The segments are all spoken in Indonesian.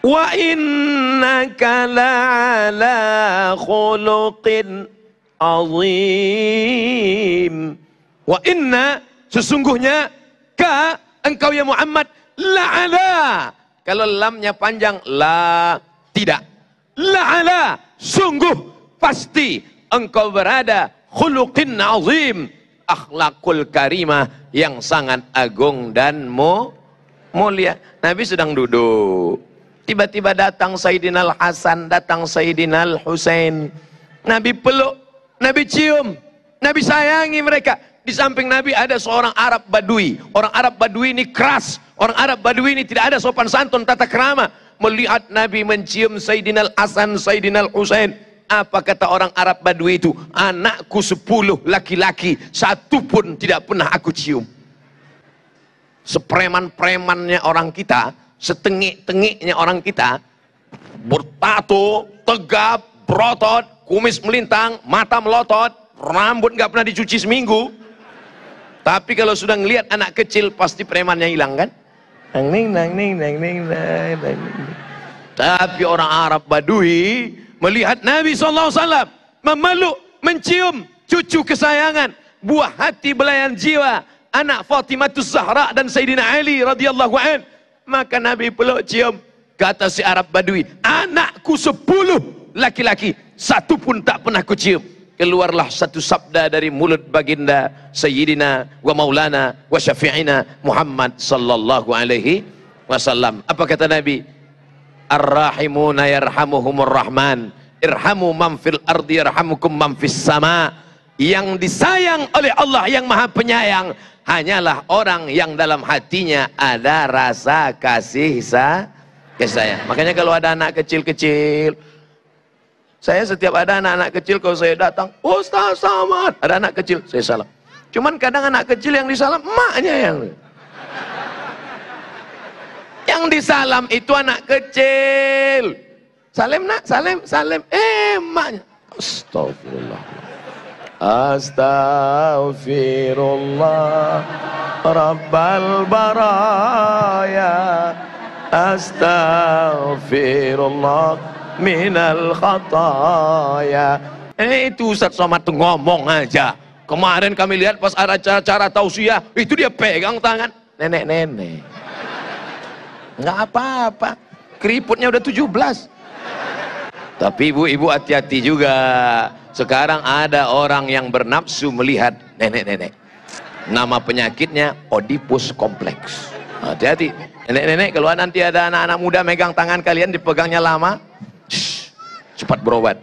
Wa innaka la'ala khuluqin azim. Wa inna sesungguhnya ka engkau ya Muhammad la'ala. Kalau lamnya panjang la tidak. La'ala sungguh pasti engkau berada khuluqin azim akhlakul karimah yang sangat agung dan mu mulia. Nabi sedang duduk Tiba-tiba datang Sayyidina Al-Hasan, datang Sayyidina Al-Husain. Nabi peluk, Nabi cium, Nabi sayangi mereka. Di samping Nabi ada seorang Arab Badui. Orang Arab Badui ini keras. Orang Arab Badui ini tidak ada sopan santun tata kerama. Melihat Nabi mencium Sayyidina Al-Hasan, Sayyidina Al-Husain. Apa kata orang Arab Badui itu? Anakku sepuluh laki-laki, satu pun tidak pernah aku cium. Sepreman-premannya orang kita, setengik-tengiknya orang kita, bertato, tegap, berotot, kumis melintang, mata melotot, rambut nggak pernah dicuci seminggu. Tapi kalau sudah ngelihat anak kecil pasti premannya hilang kan? Nang nang Tapi orang Arab Badui melihat Nabi Shallallahu alaihi wasallam memeluk, mencium cucu kesayangan, buah hati belayan jiwa anak Fatimah Zahra dan Sayyidina Ali radhiyallahu anhu maka Nabi peluk cium. Kata si Arab Badui, anakku sepuluh laki-laki, satu pun tak pernah ku cium Keluarlah satu sabda dari mulut baginda Sayyidina wa Maulana wa Syafi'ina Muhammad sallallahu alaihi wasallam. Apa kata Nabi? Ar-rahimuna yarhamuhumur rahman. Irhamu man fil ardi yarhamukum man fis sama. Yang disayang oleh Allah yang maha penyayang hanyalah orang yang dalam hatinya ada rasa kasih sa ke saya. Makanya kalau ada anak kecil-kecil, saya setiap ada anak-anak kecil kalau saya datang, Ustaz selamat, ada anak kecil, saya salam. Cuman kadang anak kecil yang disalam, emaknya yang yang disalam itu anak kecil. Salim nak, salim, salim. Eh, emaknya. Astagfirullah. Astaghfirullah, Rabbal Bara'ya. Astaghfirullah, Minal khataya Eh itu Ustaz Somad ngomong aja Kemarin kami lihat pas ada acara tausiah Itu dia pegang tangan Nenek-nenek Nggak apa-apa Keriputnya udah 17 tapi ibu-ibu hati-hati juga. Sekarang ada orang yang bernafsu melihat nenek-nenek. Nama penyakitnya Oedipus kompleks. Hati-hati. Nenek-nenek kalau nanti ada anak-anak muda megang tangan kalian dipegangnya lama, shh, cepat berobat.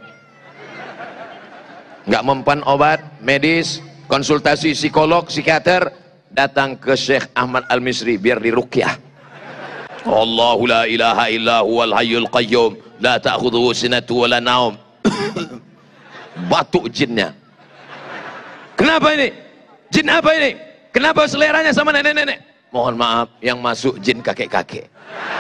Nggak mempan obat medis, konsultasi psikolog, psikiater, datang ke Syekh Ahmad Al-Misri biar dirukyah. Allahu la ilaha al hayyul qayyum La ta'khudhu sinatu wala naum. Batuk jinnya. Kenapa ini? Jin apa ini? Kenapa seleranya sama nenek-nenek? Mohon maaf yang masuk jin kakek-kakek.